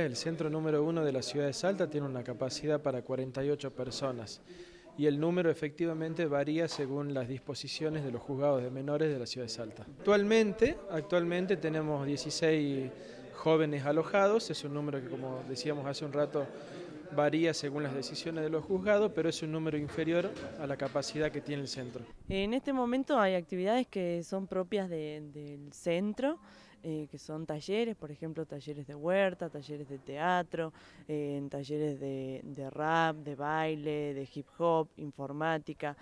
El centro número uno de la ciudad de Salta tiene una capacidad para 48 personas y el número efectivamente varía según las disposiciones de los juzgados de menores de la ciudad de Salta. Actualmente, actualmente tenemos 16 jóvenes alojados, es un número que como decíamos hace un rato varía según las decisiones de los juzgados, pero es un número inferior a la capacidad que tiene el centro. En este momento hay actividades que son propias del centro, eh, que son talleres, por ejemplo, talleres de huerta, talleres de teatro, eh, en talleres de, rap, de baile, de hip hop, informática.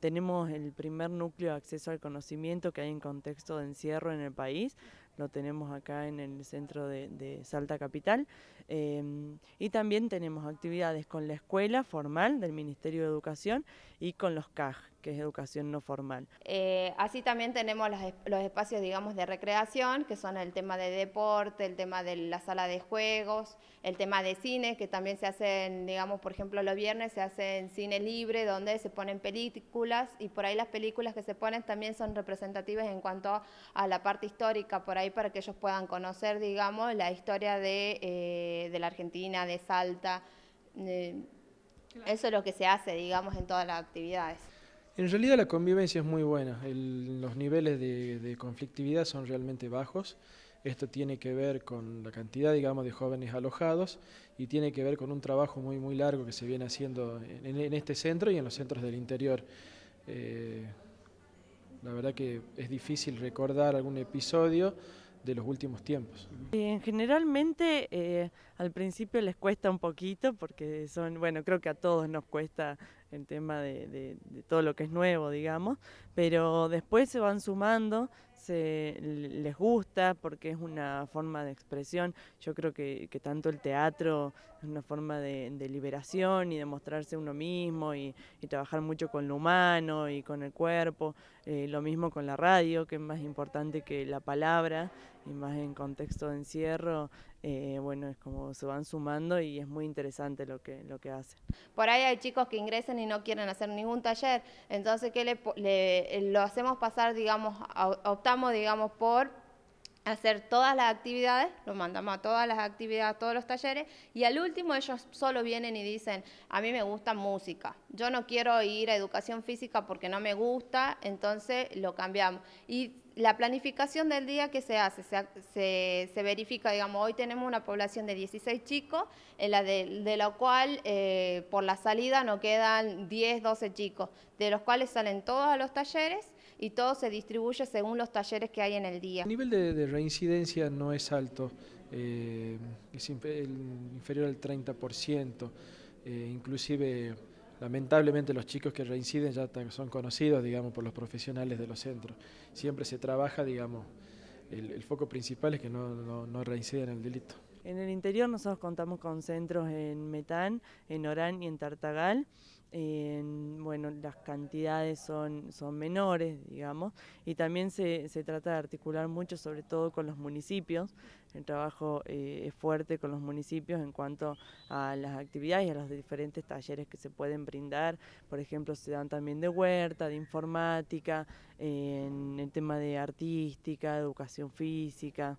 tenemos el primer núcleo de acceso al conocimiento que hay en contexto de encierro en el país, lo tenemos acá en el centro de Salta Capital. Em, y también tenemos actividades con la escuela formal del Ministerio de Educación y con los CAG, que es educación no formal. Eh, así también tenemos los, espacios, digamos, de recreación, que son el tema de deporte, el tema de la sala de juegos, el tema de cine, que también se hacen, digamos, por ejemplo, los viernes se hacen cine libre, donde se ponen películas y por ahí las películas que se ponen también son representativas en cuanto a la parte histórica, por ahí para que ellos puedan conocer, digamos, la historia de... Eh, de, la Argentina, de Salta. Eso es lo que se hace, digamos, en todas las actividades. En realidad la convivencia es muy buena, los niveles de, conflictividad son realmente bajos. Esto tiene que ver con la cantidad, digamos, de jóvenes alojados y tiene que ver con un trabajo muy, muy largo que se viene haciendo en, este centro y en los centros del interior. Eh, la verdad que es difícil recordar algún episodio, de los últimos tiempos. En generalmente eh, al principio les cuesta un poquito porque son, bueno, creo que a todos nos cuesta el tema de, todo lo que es nuevo, digamos, pero después se van sumando, se les gusta porque es una forma de expresión, yo creo que, tanto el teatro es una forma de, liberación y de mostrarse uno mismo y, trabajar mucho con lo humano y con el cuerpo, eh, lo mismo con la radio, que es más importante que la palabra, y más en contexto de encierro, eh, bueno, es como se van sumando y es muy interesante lo que, lo que hacen. Por ahí hay chicos que ingresan y no quieren hacer ningún taller, entonces que le, lo hacemos pasar, digamos, optamos, digamos, por hacer todas las actividades, lo mandamos a todas las actividades, a todos los talleres, y al último ellos solo vienen y dicen, a mí me gusta música, yo no quiero ir a educación física porque no me gusta, entonces lo cambiamos. Y la planificación del día que se hace, se, verifica, digamos, hoy tenemos una población de 16 chicos, la de, la cual eh, por la salida nos quedan 10, 12 chicos, de los cuales salen todos a los talleres y todo se distribuye según los talleres que hay en el día. El nivel de, reincidencia no es alto, eh, es inferior al 30%, eh, inclusive Lamentablemente los chicos que reinciden ya son conocidos, digamos, por los profesionales de los centros. Siempre se trabaja, digamos, el, foco principal es que no, no reinciden en el delito. En el interior nosotros contamos con centros en Metán, en Orán y en Tartagal bueno, las cantidades son, menores, digamos, y también se, trata de articular mucho, sobre todo con los municipios. El trabajo eh, es fuerte con los municipios en cuanto a las actividades y a los diferentes talleres que se pueden brindar. Por ejemplo, se dan también de huerta, de informática, en el tema de artística, educación física.